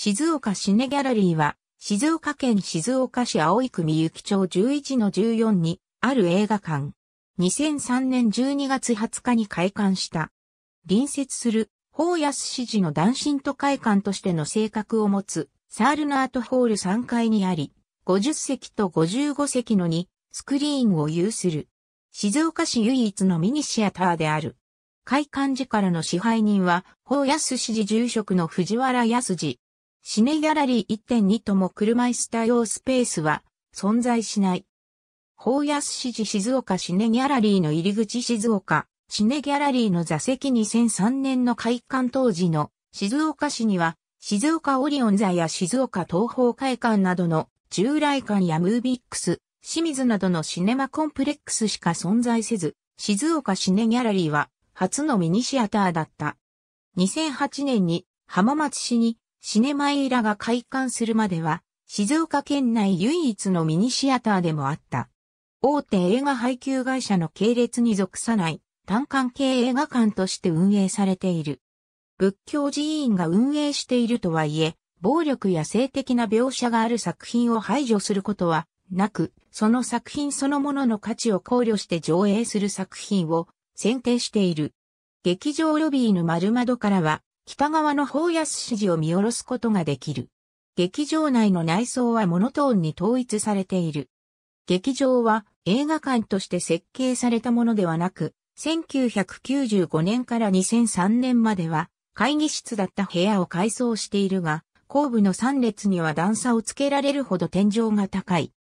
静岡シネギャラリーは、静岡県静岡市葵区三幸町11-14にある映画館。2003年12月20日に開館した。隣接する、法安市寺の男神都会館としての性格を持つ、サールナートホール3階にあり、50席と55席の2、スクリーンを有する。静岡市唯一のミニシアターである。開館時からの支配人は、法安市寺住職の藤原安次。シネギャラリー1.2とも車椅子対応スペースは存在しない。法安市寺静岡シネギャラリーの入り口静岡、シネギャラリーの座席2003年の開館当時の静岡市には静岡オリオン座や静岡東方会館などの従来館やムービックス、清水などのシネマコンプレックスしか存在せず、静岡シネギャラリーは初のミニシアターだった。2008年に浜松市にシネマイラが開館するまでは、静岡県内唯一のミニシアターでもあった。大手映画配給会社の系列に属さない、単館系映画館として運営されている。仏教寺院が運営しているとはいえ、暴力や性的な描写がある作品を排除することはなく、その作品そのものの価値を考慮して上映する作品を選定している。劇場ロビーの丸窓からは、北側の法安市寺を見下ろすことができる。劇場内の内装はモノトーンに統一されている。劇場は映画館として設計されたものではなく、1995年から2003年までは会議室だった部屋を改装しているが、後部の3列には段差をつけられるほど天井が高い。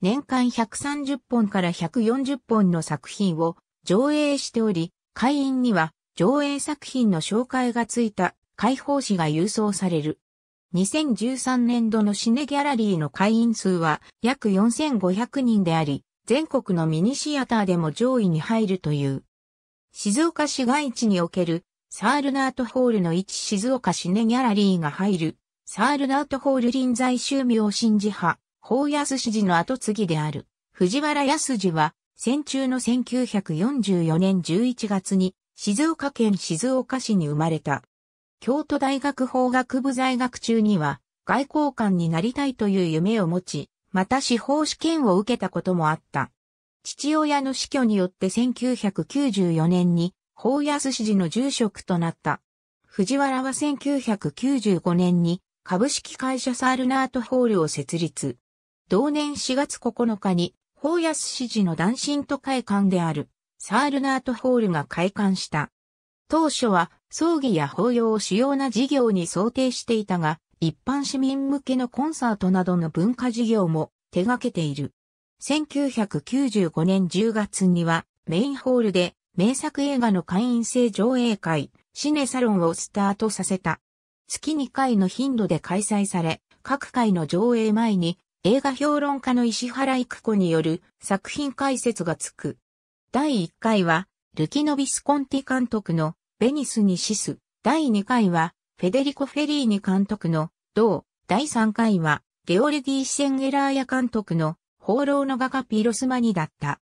年間130本から140本の作品を上映しており、会員には上映作品の紹介がついた開放誌が郵送される。2013年度のシネギャラリーの会員数は約4500人であり、全国のミニシアターでも上位に入るという。静岡市街地におけるサールナートホールの一静岡シネギャラリーが入るサールナートホール臨在宗明新寺派、法安寺の後継ぎである藤原安次は戦中の1944年11月に静岡県静岡市に生まれた。京都大学法学部在学中には外交官になりたいという夢を持ち、また司法試験を受けたこともあった。父親の死去によって1994年に法安市の住職となった。藤原は1995年に株式会社サールナートホールを設立。同年4月9日に法安市の男神都会館であるサールナートホールが開館した。当初は葬儀や法要を主要な事業に想定していたが、一般市民向けのコンサートなどの文化事業も手掛けている。1995年10月にはメインホールで名作映画の会員制上映会、シネサロンをスタートさせた。月2回の頻度で開催され、各回の上映前に映画評論家の石原育子による作品解説がつく。第1回は、ルキノ・ビスコンティ監督のベニスにシス。第2回は、フェデリコ・フェリーニ監督の同。第3回は、ゲオルディ・シェンゲラーヤ監督の放浪の画家ピロスマニだった。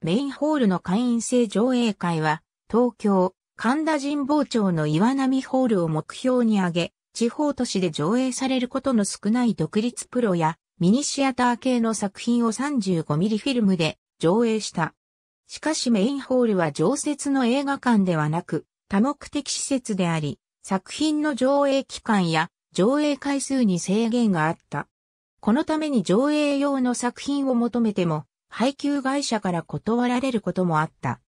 メインホールの会員制上映会は、東京、神田神保町の岩波ホールを目標に挙げ、地方都市で上映されることの少ない独立プロやミニシアター系の作品を3 5ミリフィルムで上映した。しかしメインホールは常設の映画館ではなく、多目的施設であり、作品の上映期間や上映回数に制限があった。このために上映用の作品を求めても、配給会社から断られることもあった。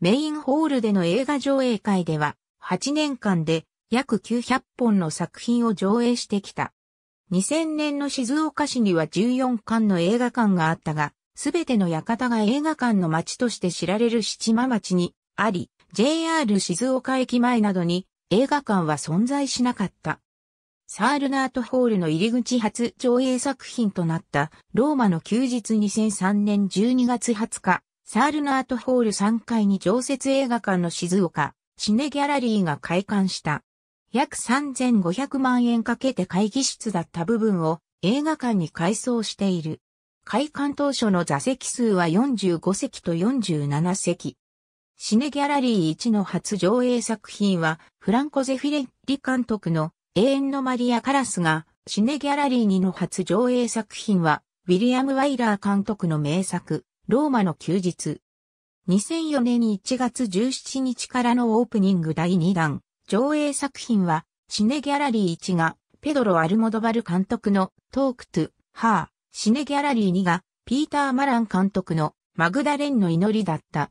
メインホールでの映画上映会では、8年間で約900本の作品を上映してきた。2000年の静岡市には14館の映画館があったが、すべての館が映画館の街として知られる七間町にあり、JR 静岡駅前などに映画館は存在しなかった。サールナートホールの入り口初上映作品となったローマの休日2003年12月20日、サールナートホール3階に常設映画館の静岡、シネギャラリーが開館した。約3500万円かけて会議室だった部分を映画館に改装している。開館当初の座席数は45席と47席。シネギャラリー1の初上映作品は、フランコ・ゼフィレッリ監督の永遠のマリア・カラスが、シネギャラリー2の初上映作品は、ウィリアム・ワイラー監督の名作、ローマの休日。2004年1月17日からのオープニング第2弾、上映作品は、シネギャラリー1が、ペドロ・アルモドバル監督のトークトゥ・ハー。シネギャラリー2が、ピーター・マラン監督のマグダレンの祈りだった。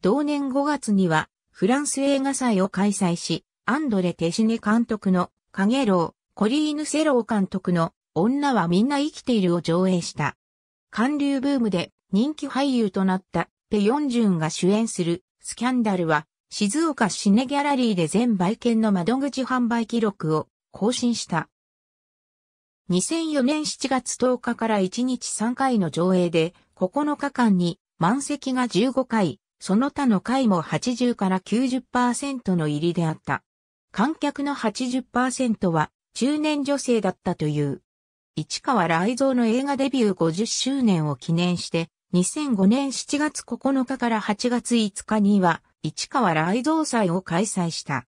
同年5月には、フランス映画祭を開催し、アンドレ・テシネ監督の、カゲロウ、コリーヌ・セロー監督の、女はみんな生きているを上映した。韓流ブームで人気俳優となったペヨンジュンが主演するスキャンダルは静岡シネギャラリーで全売券の窓口販売記録を更新した。2004年7月10日から1日3回の上映で、9日間に満席が15回、その他の回も80から90%の入りであった。観客の80%は中年女性だったという。市川雷蔵の映画デビュー50周年を記念して、2005年7月9日から8月5日には、市川雷蔵祭を開催した。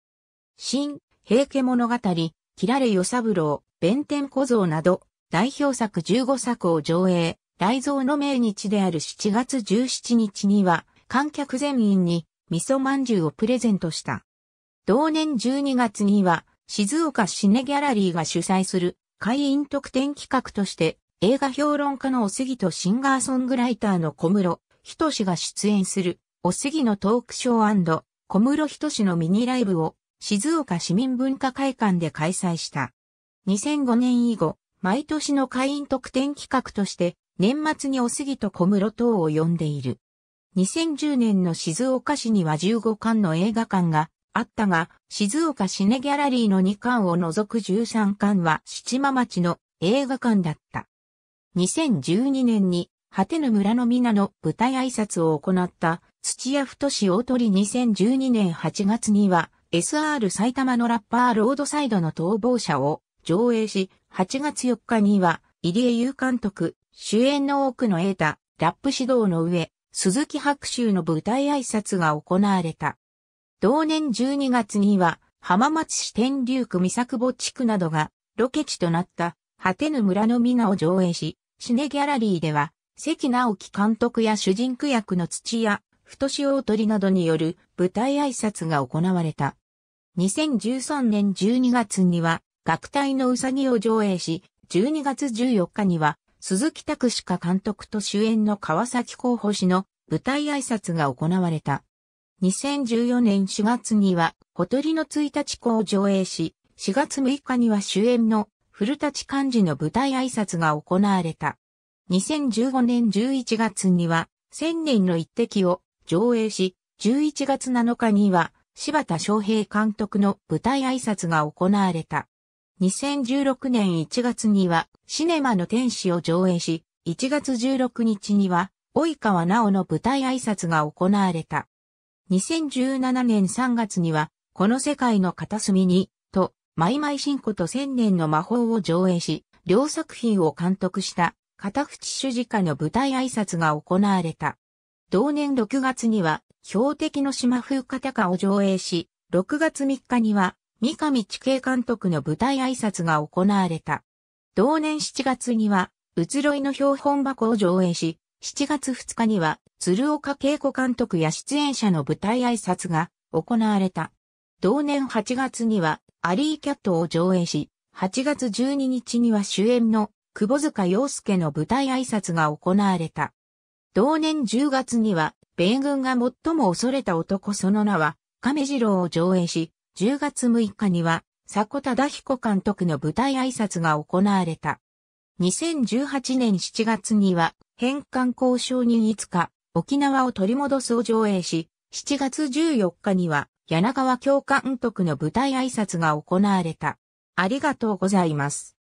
新、平家物語、切られ与三郎、弁天小僧など、代表作15作を上映、来蔵の命日である7月17日には、観客全員に味噌饅頭をプレゼントした。同年12月には、静岡シネギャラリーが主催する会員特典企画として、映画評論家のおすぎとシンガーソングライターの小室、ひとしが出演する、おすぎのトークショー小室ひとしのミニライブを、静岡市民文化会館で開催した。2005年以後、毎年の会員特典企画として、年末におすぎと小室等を呼んでいる。2010年の静岡市には15巻の映画館があったが、静岡シネギャラリーの2巻を除く13巻は七間町の映画館だった。2012年に、果てぬ村の皆の舞台挨拶を行った土屋太志大鳥2012年8月には SR 埼玉のラッパーロードサイドの逃亡者を上映し、8月4日には、入江優監督、主演の多くの瑛太、ラップ指導の上、鈴木白秋の舞台挨拶が行われた。同年12月には、浜松市天竜区三作坊地区などが、ロケ地となった、果てぬ村の皆を上映し、シネギャラリーでは、関直樹監督や主人公役の土屋、太志大鳥などによる舞台挨拶が行われた。2013年12月には、学隊のうさぎを上映し、12月14日には、鈴木拓司監督と主演の川崎候補氏の舞台挨拶が行われた。2014年4月には、ほとりの1日子を上映し、4月6日には主演の古立漢字の舞台挨拶が行われた。2015年11月には、千年の一滴を上映し、11月7日には、柴田昌平監督の舞台挨拶が行われた。2016年1月には、シネマの天使を上映し、1月16日には、及川直の舞台挨拶が行われた。2017年3月には、この世界の片隅に、と、マイマインコと千年の魔法を上映し、両作品を監督した、片淵主事家の舞台挨拶が行われた。同年6月には、標的の島風片カを上映し、6月3日には、三上地形監督の舞台挨拶が行われた。同年7月には、移ろいの標本箱を上映し、7月2日には、鶴岡恵子監督や出演者の舞台挨拶が行われた。同年8月には、アリーキャットを上映し、8月12日には主演の久保塚洋介の舞台挨拶が行われた。同年10月には、米軍が最も恐れた男その名は、亀次郎を上映し、10月6日には、迫田彦監督の舞台挨拶が行われた。2018年7月には、返還交渉にいつか、沖縄を取り戻すを上映し、7月14日には、柳川教監督の舞台挨拶が行われた。ありがとうございます。